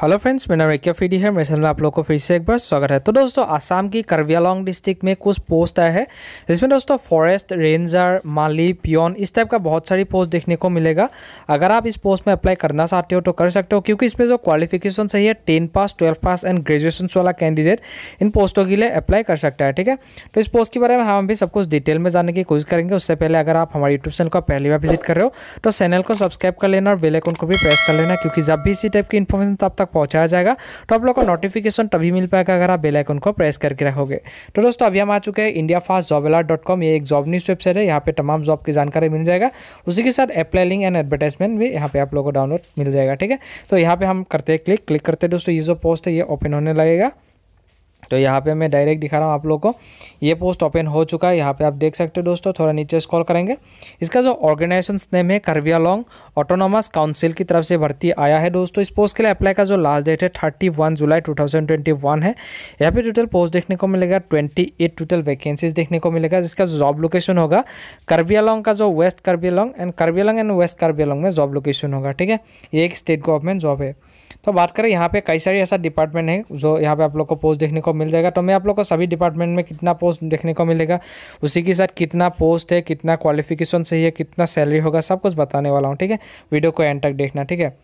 hello friends मेरा रेकिया फीडी है मेरे चैनल आप लोग को फिर से एक बार स्वागत है तो दोस्तों आसाम की करवियालोंग डिस्ट्रिक्ट में कुछ पोस्ट आए हैं जिसमें दोस्तों फॉरेस्ट रेंजर माली पियोन इस टाइप का बहुत सारी पोस्ट देखने को मिलेगा अगर आप इस पोस्ट में अप्लाई करना चाहते हो तो कर सकते हो क्योंकि इसमें जो क्वालिफिकेशन सही है ten pass twelve pass and graduation वाला कैंडिडेट इन पोस्टों के लिए अप्लाई कर सकता है ठीक है तो इस पोस्ट के बारे में हम भी सब कुछ डिटेल में जानने की कोशिश करेंगे उससे पहले अगर आप हमारे यूट्यूब चैनल को पहली बार विजिट कर रहे हो तो चैनल को सब्सक्राइब कर लेना और बेलाइकन को भी प्रेस कर लेना क्योंकि जब भी इसी टाइप की इन्फॉर्मेशन तब तक तक पहुँचाया जाएगा तो आप लोग को नोटिफिकेशन तभी मिल पाएगा अगर आप बेलाइकन को प्रेस करके रखोगे तो दोस्तों अभी हम आ चुके हैं India fast job alert dot com ये एक जॉब न्यूज़ वेबसाइट है यहाँ पे तमाम जॉब की जानकारी मिल जाएगा उसी के साथ अप्लाई लिंक एंड एडवर्टाइजमेंट भी यहाँ पे आप लोगों को डाउनलोड मिल जाएगा ठीक है तो यहाँ पे हम करते हैं क्लिक क्लिक करते हैं दोस्तों ये जो पोस्ट है ये ओपन होने लगेगा तो यहाँ पे मैं डायरेक्ट दिखा रहा हूँ आप लोग को ये पोस्ट ओपन हो चुका है यहाँ पे आप देख सकते हो दोस्तों थोड़ा नीचे स्कॉल करेंगे इसका जो ऑर्गेनाइजेशन नेम है करविया लॉन्ग ऑटोनोमस काउंसिल की तरफ से भर्ती आया है दोस्तों इस पोस्ट के लिए अप्लाई का जो लास्ट डेट है thirty one July two thousand twenty one है यहाँ पे टोटल पोस्ट देखने को मिलेगा ट्वेंटी एट टोटल वैकेंसीज देखने को मिलेगा जिसका जॉब लोकेशन होगा करबिया लॉन्ग का जो west Karbi Anglong and Karbi Anglong and west Karbi Anglong में जॉब लोकेशन होगा ठीक है ये एक स्टेट गवर्नमेंट जॉब है तो बात करें यहाँ पे कई सारे ऐसा डिपार्टमेंट है जो यहाँ पे आप लोग को पोस्ट देखने को मिल जाएगा तो मैं आप लोग को सभी डिपार्टमेंट में कितना पोस्ट देखने को मिलेगा उसी के साथ कितना पोस्ट है कितना क्वालिफिकेशन सही है कितना सैलरी होगा सब कुछ बताने वाला हूँ ठीक है वीडियो को एंड तक देखना ठीक है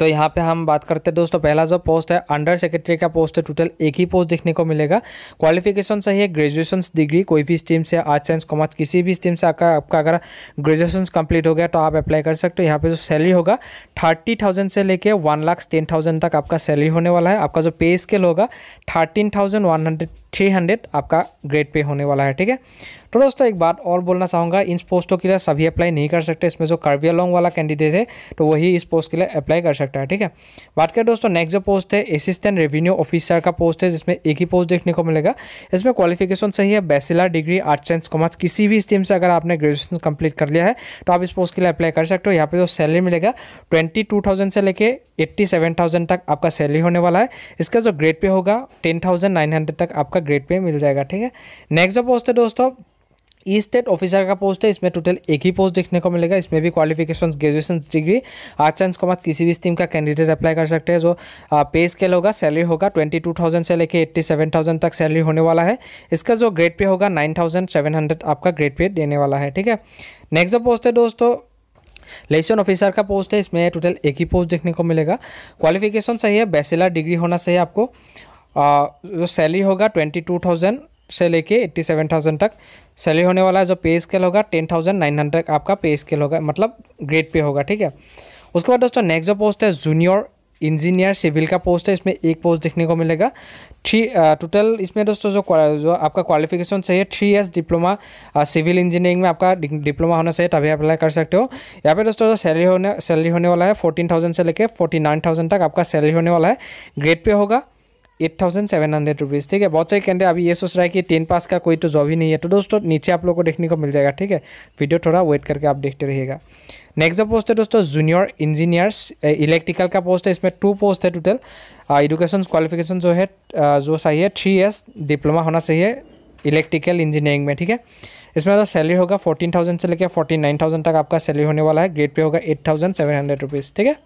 तो यहाँ पे हम बात करते हैं दोस्तों पहला जो पोस्ट है अंडर सेक्रेटरी का पोस्ट है टोटल एक ही पोस्ट देखने को मिलेगा क्वालिफिकेशन सही है ग्रेजुएशन डिग्री कोई भी स्ट्रीम से आर्ट्स साइंस कॉमर्स किसी भी स्ट्रीम से आपका आपका अगर ग्रेजुएशन कंप्लीट हो गया तो आप अप्लाई कर सकते हो यहाँ पे जो सैलरी होगा थर्टी थाउजेंड से लेकर वन लाख टेन थाउजेंड तक आपका सैलरी होने वाला है आपका जो पे स्केल होगा thirteen thousand one hundred three hundred आपका ग्रेड पे होने वाला है ठीक है तो दोस्तों एक बात और बोलना चाहूँगा इन पोस्टों के लिए सभी अप्लाई नहीं कर सकते इसमें जो कार्विया लॉन्ग वाला कैंडिडेट है तो वही इस पोस्ट के लिए अप्लाई कर सकता है ठीक है बात करें दोस्तों नेक्स्ट जो पोस्ट है असिस्टेंट रेवेन्यू ऑफिसर का पोस्ट है जिसमें एक ही पोस्ट देखने को मिलेगा इसमें क्वालिफिकेशन सही है bachelor degree arts and commerce किसी भी स्ट्रीम से अगर आपने ग्रेजुएशन कंप्लीट कर लिया है तो आप इस पोस्ट के लिए अप्लाई कर सकते हो यहाँ पर जो सैलरी मिलेगा ट्वेंटी टू थाउजेंड से लेकर एट्टी सेवन थाउजेंड तक आपका सैलरी होने वाला है इसका जो ग्रेड पे होगा टेन थाउजेंड नाइन हंड्रेड तक आपका ग्रेड पे मिल जाएगा ठीक है नेक्स्ट जो पोस्ट है दोस्तों ई स्टेट ऑफिसर का पोस्ट है इसमें टोटल एक ही पोस्ट देखने को मिलेगा इसमें भी qualification graduation degree arts science commerce किसी भी स्टीम का कैंडिडेट अप्लाई कर सकते हैं जो पे स्केल होगा सैलरी होगा ट्वेंटी टू थाउजेंड से लेके एट्टी सेवन थाउजेंड तक सैलरी होने वाला है इसका जो ग्रेड पे होगा नाइन थाउजेंड सेवन हंड्रेड आपका ग्रेड पे देने वाला है ठीक है नेक्स्ट जो पोस्ट है दोस्तों लेसन ऑफिसर का पोस्ट है इसमें टोटल एक ही पोस्ट देखने को मिलेगा क्वालिफिकेशन सही है बैचलर डिग्री होना चाहिए आपको जो सैलरी होगा ट्वेंटी टू थाउजेंड से लेके एट्टी सेवन थाउजेंड तक सैलरी होने वाला है जो पे स्केल होगा टेन थाउजेंड नाइन हंड्रेड आपका पे स्केल होगा मतलब ग्रेड पे होगा ठीक है उसके बाद दोस्तों नेक्स्ट जो पोस्ट है जूनियर इंजीनियर सिविल का पोस्ट है इसमें एक पोस्ट देखने को मिलेगा थ्री टोटल इसमें दोस्तों जो जो आपका क्वालिफिकेशन चाहिए three years diploma civil engineering में आपका डिप्लोमा होना चाहिए तभी अप्लाई कर सकते हो यहाँ पे दोस्तों जो सैलरी होने सैलरी होने वाला है फोर्टीन थाउजेंड से लेकर फोर्टी नाइन थाउजेंड तक आपका सैलरी होने वाला है ग्रेड पे होगा eight thousand seven hundred rupees ठीक है बहुत सारे कैंडिडेट अभी ये सोच रहा है कि टेन पास का कोई तो जॉब ही नहीं है तो दोस्तों नीचे आप लोग को देखने को मिल जाएगा ठीक है वीडियो थोड़ा वेट करके आप देखते रहिएगा नेक्स्ट जो पोस्ट है दोस्तों जूनियर इंजीनियर्स इलेक्ट्रिकल का पोस्ट है इसमें टू पोस्ट है टोटल एजुकेशन क्वालिफिकेशन जो है जो चाहिए थ्री ईयर्स डिप्लोमा होना चाहिए इलेक्ट्रिकल इंजीनियरिंग में ठीक है इसमें जो सैलरी होगा फोर्टीन थाउजेंड से लेकर फोर्टी नाइन थाउजेंड तक आपका सैलरी होने वाला है ग्रेड पे होगा eight thousand seven hundred rupees ठीक है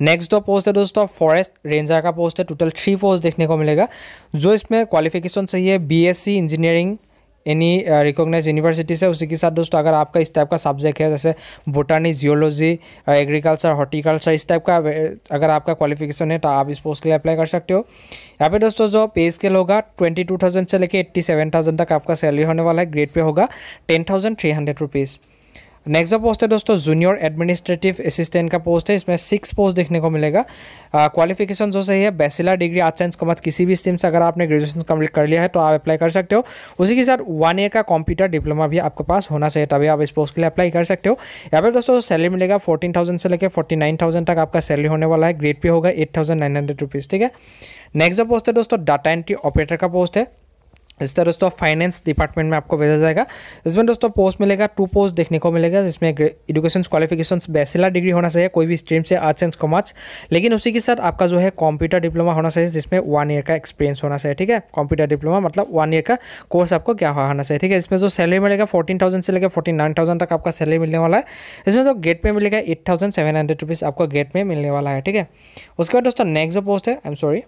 नेक्स्ट जो पोस्ट है दोस्तों फॉरेस्ट रेंजर का पोस्ट है टोटल थ्री पोस्ट देखने को मिलेगा जो इसमें क्वालिफिकेशन चाहिए BSc engineering any recognise university से उसी के साथ दोस्तों अगर आपका इस टाइप का सब्जेक्ट है जैसे बोटानी जियोलॉजी एग्रीकल्चर हॉर्टिकल्चर इस टाइप का अगर आपका क्वालिफिकेशन है तो आप इस पोस्ट के लिए अप्लाई कर सकते हो यहाँ पे दोस्तों जो पे स्केल होगा ट्वेंटी टू थाउजेंड से लेके एट्टी सेवन थाउजेंड तक आपका सैलरी होने वाला है ग्रेड पे होगा ten thousand three hundred rupees next जो पोस्ट है दोस्तों जूनियर एडमिनिस्ट्रेटिव असिस्टेंट का पोस्ट है इसमें सिक्स पोस्ट देखने को मिलेगा क्वालिफिकेशन जो तो सही है bachelor degree arts science commerce किसी भी स्ट्रीम से अगर आपने ग्रेजुएशन कंप्लीट कर लिया है तो आप अप्लाई कर सकते हो उसी के साथ वन ईयर का कंप्यूटर डिप्लोमा भी आपके पास होना चाहिए तभी आप इस पोस्ट के लिए अप्लाई कर सकते हो यहाँ पर दोस्तों सैलरी मिलेगा फोर्टीन थाउजेंड से लेकर फोर्टी नाइन थाउजेंड तक आपका सैलरी होने वाला है ग्रेड पे होगा eight thousand nine hundred rupees ठीक है नेक्स्ट जो पोस्ट है दोस्तों डाटा एंट्री ऑपरेटर का पोस्ट है इस तरह दोस्तों फाइनेंस डिपार्टमेंट में आपको भेजा जाएगा इसमें दोस्तों पोस्ट मिलेगा टू पोस्ट देखने को मिलेगा जिसमें एजुकेशन क्वालिफिकेशन बैचलर डिग्री होना चाहिए कोई भी स्ट्रीम से आर्ट्स एंड कॉमर्स लेकिन उसी के साथ आपका जो है कंप्यूटर डिप्लोमा होना चाहिए जिसमें वन ईयर का एक्सपीरियंस होना चाहिए ठीक है कंप्यूटर डिप्लोमा मतलब वन ईयर का कोर्स आपको क्या होना चाहिए ठीक है इसमें जो सैलरी मिलेगा फोर्टीन थाउजेंड से लेकर फोर्टी नाइन थाउजेंड तक आपका सैलरी मिलने वाला है इसमें जो गेट पे मिलेगा eight thousand seven hundred rupees आपको गेट में मिलने वाला है ठीक है उसके बाद दोस्तों नेक्स्ट जो पोस्ट है आई एम सॉरी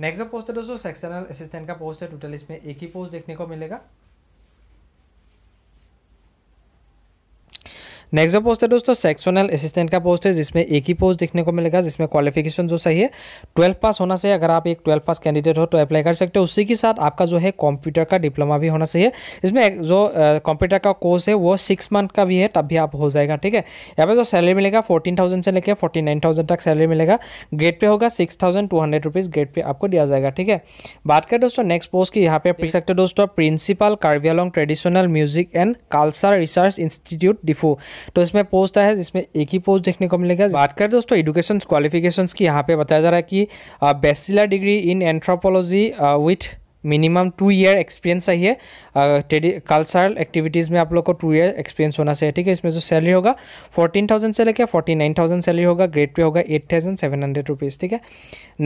नेक्स्ट जो पोस्ट है दोस्तों सेक्शनल असिस्टेंट का पोस्ट है टोटल इसमें एक ही पोस्ट देखने को मिलेगा नेक्स्ट जो पोस्ट है दोस्तों सेक्शनल असिस्टेंट का पोस्ट है जिसमें एक ही पोस्ट देखने को मिलेगा जिसमें क्वालिफिकेशन जो सही है ट्वेल्थ पास होना चाहिए अगर आप एक ट्वेल्थ पास कैंडिडेट हो तो अप्लाई कर सकते हो उसी के साथ आपका जो है कंप्यूटर का डिप्लोमा भी होना चाहिए इसमें जो कंप्यूटर का कोर्स है वो सिक्स मंथ का भी है तब भी आप हो जाएगा ठीक है यहाँ पर जो सैलरी मिलेगा फोर्टीन थाउजेंड से लेकर फोर्टी नाइन थाउजेंड तक सैलरी मिलेगा ग्रेड पे होगा six thousand two hundred rupees grade pay आपको दिया जाएगा ठीक है बात करें दोस्तों नेक्स्ट पोस्ट की यहाँ पे देख सकते हो दोस्तों principal Karbi Anglong traditional music and culture research institute Diphu तो इसमें पोस्ट आया है जिसमें एक ही पोस्ट देखने को मिलेगा बात करें दोस्तों एडुकेशन क्वालिफिकेशन की यहाँ पे बताया जा रहा है कि bachelor degree in anthropology with minimum two year experience चाहिए कल्चरल एक्टिविटीज़ में आप लोग को टू ईयर एक्सपीरियंस होना चाहिए ठीक है इसमें जो सैलरी होगा फोर्टीन थाउजेंड से लेकर फोर्टी नाइन थाउजेंड सैलरी होगा ग्रेड पे होगा eight thousand seven hundred rupees ठीक है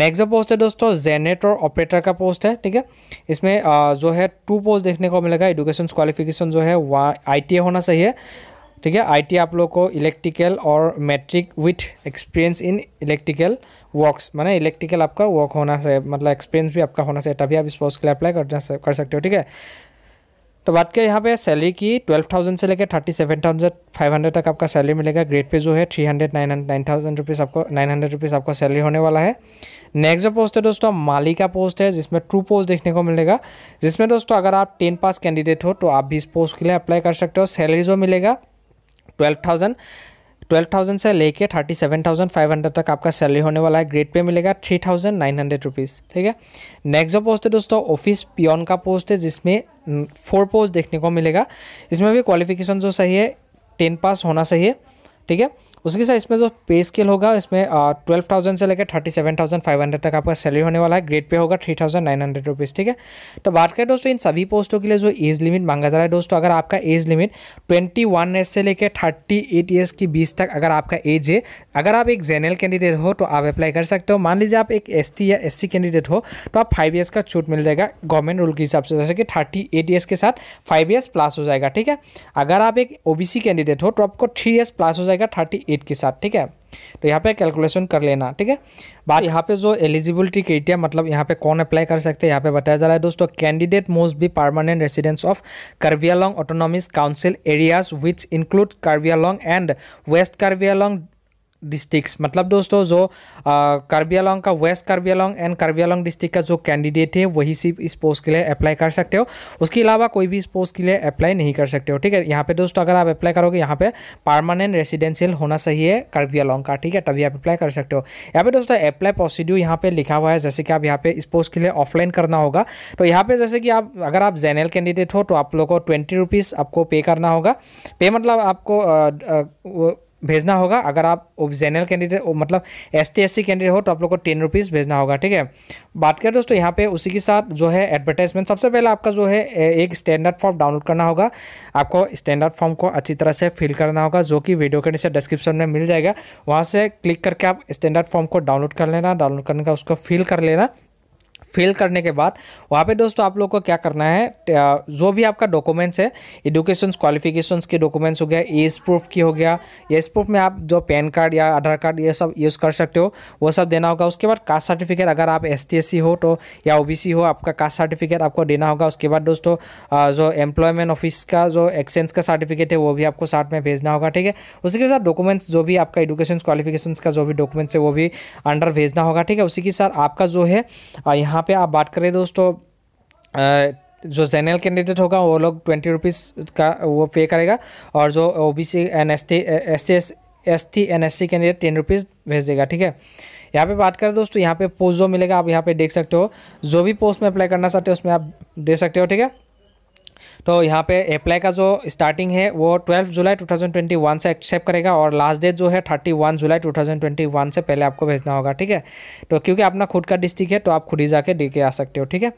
नेक्स्ट जो पोस्ट है दोस्तों जेनेटर ऑपरेटर का पोस्ट है ठीक है इसमें जो है टू पोस्ट देखने को मिलेगा एडुकेशन क्वालिफिकेशन जो है आई टी होना चाहिए ठीक है आईटी आप लोग को इलेक्ट्रिकल और matric with experience in electrical works माने इलेक्ट्रिकल आपका वर्क होना चाहिए मतलब एक्सपीरियंस भी आपका होना चाहिए तभी आप इस पोस्ट के लिए अप्लाई कर, कर सकते हो ठीक है तो बात करें यहाँ पे सैलरी की ट्वेल्व थाउजेंड से लेकर thirty seven thousand five hundred तक आपका सैलरी मिलेगा ग्रेड पे जो है three hundred nine nine thousand rupees आपको नाइन हंड्रेड रुपीज़ आपको सैलरी होने वाला है नेक्स्ट जो पोस्ट है दोस्तों माली का पोस्ट है जिसमें ट्रू पोस्ट देखने को मिलेगा जिसमें दोस्तों अगर आप टेन पास कैंडिडेट हो तो आप भी इस पोस्ट के लिए अप्लाई कर सकते हो सैलरी जो मिलेगा ट्वेल्व थाउजेंड ट्वेल्व थाउजेंड से लेके thirty seven thousand five hundred तक आपका सैलरी होने वाला है ग्रेड पे मिलेगा three thousand nine hundred rupees ठीक है नेक्स्ट जो पोस्ट है दोस्तों ऑफिस पियन का पोस्ट है जिसमें फोर पोस्ट देखने को मिलेगा इसमें भी क्वालिफिकेशन जो सही है टेन पास होना चाहिए ठीक है उसके साथ इसमें जो पे स्केल होगा इसमें ट्वेल्व थाउजेंड से लेकर thirty seven thousand five hundred तक आपका सैलरी होने वाला है ग्रेड पे होगा three thousand nine hundred rupees ठीक है तो बात करें दोस्तों इन सभी पोस्टों के लिए जो एज लिमिट मांगा जा रहा है दोस्तों अगर आपका age limit twenty one year से लेकर थर्टी एट ईयर्स की बीस तक अगर आपका एज है अगर आप एक जेनरल कैंडिडेट हो तो आप अप्लाई कर सकते हो मान लीजिए आप एक एस या एस कैंडिडेट हो तो आप फाइव ईयर्स का छूट मिल जाएगा गवर्नमेंट रूल के हिसाब से जैसे कि थर्टी एट ईयर्स के साथ फाइव ईयर्स प्लस हो जाएगा ठीक है अगर आप एक ओ कैंडिडेट हो तो आपको थ्री ईयर्स प्लस हो जाएगा थर्टी एट के साथ ठीक है तो यहाँ पे कैलकुलेशन कर लेना ठीक है बात यहाँ पे जो एलिजिबिलिटी क्राइटेरिया मतलब यहाँ पे कौन अप्लाई कर सकते हैं यहाँ पे बताया जा रहा है दोस्तों candidate most be permanent residents of Karbi Anglong autonomous council areas which include Karbi Anglong and west Karbi Anglong districts मतलब दोस्तों जो कार्बियालोंग का west Karbi Anglong and Karbi Anglong district का जो कैंडिडेट है वही सिर्फ इस पोस्ट के लिए अप्लाई कर सकते हो उसके अलावा कोई भी इस पोस्ट के लिए अप्लाई नहीं कर सकते हो ठीक है यहाँ पे दोस्तों अगर आप अप्लाई करोगे यहाँ पे परमानेंट रेसिडेंशियल होना चाहिए है आलोंग का ठीक है तभी आप अप्लाई कर सकते हो यहाँ पे दोस्तों अप्लाई प्रोसीड्यू यहाँ पे लिखा हुआ है जैसे कि आप यहाँ पे इस पोस्ट के लिए ऑफलाइन करना होगा तो यहाँ पे जैसे कि आप अगर आप जेनरल कैंडिडेट हो तो आप लोग को ट्वेंटी रुपीज़ आपको पे करना होगा पे मतलब आपको भेजना होगा अगर आप जनरल कैंडिडेट मतलब S T S C candidate हो तो आप लोग को टेन रुपीज़ भेजना होगा ठीक है बात करें दोस्तों यहाँ पे उसी के साथ जो है एडवर्टाइजमेंट सबसे पहले आपका जो है एक स्टैंडर्ड फॉर्म डाउनलोड करना होगा आपको स्टैंडर्ड फॉर्म को अच्छी तरह से फिल करना होगा जो कि वीडियो के नीचे डिस्क्रिप्शन में मिल जाएगा वहाँ से क्लिक करके आप स्टैंडर्ड फॉर्म को डाउनलोड कर लेना डाउनलोड करने का उसको फिल कर लेना फिल करने के बाद वहाँ पे दोस्तों आप लोग को क्या करना है जो भी आपका डॉक्यूमेंट्स है एडुकेशन क्वालिफिकेशन के डॉक्यूमेंट्स हो गया एज प्रूफ की हो गया एज प्रूफ में आप जो पैन कार्ड या आधार कार्ड ये सब यूज़ कर सकते हो वो सब देना होगा उसके बाद कास्ट सर्टिफिकेट अगर आप एस टी हो तो या ओ हो आपका कास्ट सर्टिफिकेट आपको देना होगा उसके बाद दोस्तों जो एम्प्लॉयमेंट ऑफिस का जो एक्सचेंज का सर्टिफिकेट है वो भी आपको साथ में भेजना होगा ठीक है उसके साथ डॉक्यूमेंट्स जो भी आपका एडुकेशन क्वालिफिकेशन का जो भी डॉक्यूमेंट्स है वो भी अंडर भेजना होगा ठीक है उसी के साथ आपका जो है यहाँ यहाँ पे आप बात करें दोस्तों जो जनरल कैंडिडेट होगा वो लोग ट्वेंटी रुपीज़ का वो पे करेगा और जो O B C N S T S C S S T N S C candidate ten rupees भेज देगा ठीक है यहाँ पे बात करें दोस्तों यहाँ पे पोस्ट जो मिलेगा आप यहाँ पे देख सकते हो जो भी पोस्ट में अप्लाई करना चाहते हो उसमें आप दे सकते हो ठीक है तो यहाँ पे अप्लाई का जो स्टार्टिंग है वो 12 जुलाई 2021 से एक्सेप्ट करेगा और लास्ट डेट जो है 31 जुलाई 2021 से पहले आपको भेजना होगा ठीक है तो क्योंकि अपना खुद का डिस्ट्रिक्ट है तो आप खुद ही जाके दे के आ सकते हो ठीक है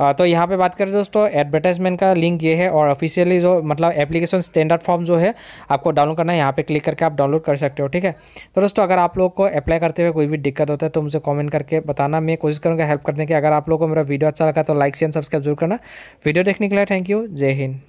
तो यहाँ पे बात करें दोस्तों एडवर्टाइजमेंट का लिंक ये है और ऑफिशियली जो मतलब एप्लीकेशन स्टैंडर्ड फॉर्म जो है आपको डाउनलोड करना है यहाँ पे क्लिक करके आप डाउनलोड कर सकते हो ठीक है तो दोस्तों अगर आप लोग को अप्लाई करते हुए कोई भी दिक्कत होता है तो मुझे कॉमेंट करके बताना मैं कोशिश करूँगा हेल्प करने की अगर आप लोग को मेरा वीडियो अच्छा लगा तो लाइक शेयर सब्सक्राइब जरूर करना वीडियो देखने के लिए थैंक यू जय हिंद